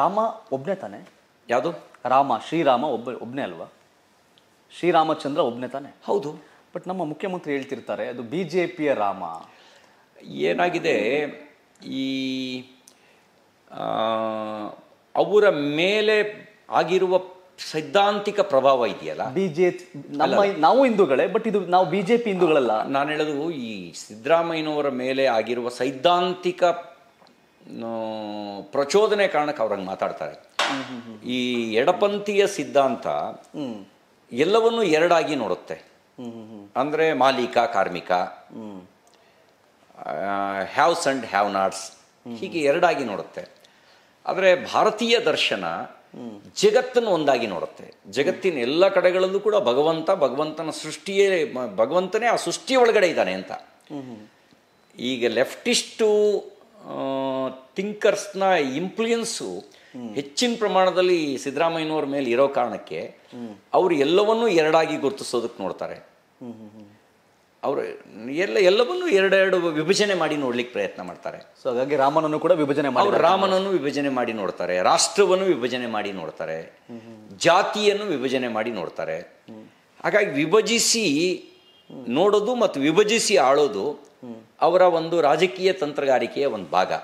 ರಾಮ ಒಬ್ಬನೇ ತಾನೆ ಯಾವುದು ರಾಮ ಶ್ರೀರಾಮ ಒಬ್ಬ ಒಬ್ಬನೇ ಅಲ್ವಾ ಶ್ರೀರಾಮಚಂದ್ರ ಒಬ್ಬನೇ ತಾನೆ ಹೌದು ಬಟ್ ನಮ್ಮ ಮುಖ್ಯಮಂತ್ರಿ ಹೇಳ್ತಿರ್ತಾರೆ ಅದು ಬಿ ಜೆ ಪಿಯ ರಾಮ ಏನಾಗಿದೆ ಈ ಅವರ ಮೇಲೆ ಆಗಿರುವ ಸೈದ್ಧಾಂತಿಕ ಪ್ರಭಾವ ಇದೆಯಲ್ಲ ಬಿ ಜೆ ನಮ್ಮ ನಾವು ಹಿಂದೂಗಳೇ ಬಟ್ ಇದು ನಾವು ಬಿ ಜೆ ಪಿ ಹಿಂದೂಗಳಲ್ಲ ನಾನು ಹೇಳೋದು ಈ ಸಿದ್ದರಾಮಯ್ಯನವರ ಮೇಲೆ ಆಗಿರುವ ಸೈದ್ಧಾಂತಿಕ ಪ್ರಚೋದನೆ ಕಾರಣಕ್ಕೆ ಅವ್ರಂಗೆ ಮಾತಾಡ್ತಾರೆ ಈ ಎಡಪಂಥೀಯ ಸಿದ್ಧಾಂತ ಎಲ್ಲವನ್ನು ಎರಡಾಗಿ ನೋಡುತ್ತೆ ಅಂದರೆ ಮಾಲೀಕ ಕಾರ್ಮಿಕ ಹ್ಯಾವ್ಸ್ ಅಂಡ್ ಹ್ಯಾವ್ ನಾಟ್ಸ್ ಹೀಗೆ ಎರಡಾಗಿ ನೋಡುತ್ತೆ ಆದರೆ ಭಾರತೀಯ ದರ್ಶನ ಜಗತ್ತನ್ನು ಒಂದಾಗಿ ನೋಡುತ್ತೆ ಜಗತ್ತಿನ ಎಲ್ಲ ಕಡೆಗಳಲ್ಲೂ ಕೂಡ ಭಗವಂತ ಭಗವಂತನ ಸೃಷ್ಟಿಯೇ ಭಗವಂತನೇ ಆ ಸೃಷ್ಟಿಯ ಒಳಗಡೆ ಇದ್ದಾನೆ ಅಂತ ಈಗ ಲೆಫ್ಟಿಸ್ಟು ಥಿಂಕರ್ಸ್ನ ಇಂಪ್ಲುಯೆನ್ಸು ಹೆಚ್ಚಿನ ಪ್ರಮಾಣದಲ್ಲಿ ಸಿದ್ದರಾಮಯ್ಯನವ್ರ ಮೇಲೆ ಇರೋ ಕಾರಣಕ್ಕೆ ಅವರು ಎಲ್ಲವನ್ನೂ ಎರಡಾಗಿ ಗುರುತಿಸೋದಕ್ಕೆ ನೋಡ್ತಾರೆ ಅವರು ಎಲ್ಲ ಎಲ್ಲವನ್ನೂ ಎರಡೆರಡು ವಿಭಜನೆ ಮಾಡಿ ನೋಡ್ಲಿಕ್ಕೆ ಪ್ರಯತ್ನ ಮಾಡ್ತಾರೆ ಸೊ ಹಾಗಾಗಿ ರಾಮನನ್ನು ಕೂಡ ವಿಭಜನೆ ಮಾಡಿ ರಾಮನನ್ನು ವಿಭಜನೆ ಮಾಡಿ ನೋಡ್ತಾರೆ ರಾಷ್ಟ್ರವನ್ನು ವಿಭಜನೆ ಮಾಡಿ ನೋಡ್ತಾರೆ ಜಾತಿಯನ್ನು ವಿಭಜನೆ ಮಾಡಿ ನೋಡ್ತಾರೆ ಹಾಗಾಗಿ ವಿಭಜಿಸಿ ನೋಡೋದು ಮತ್ತು ವಿಭಜಿಸಿ ಆಳೋದು ಅವರ ಒಂದು ರಾಜಕೀಯ ತಂತ್ರಗಾರಿಕೆಯ ಒಂದು ಭಾಗ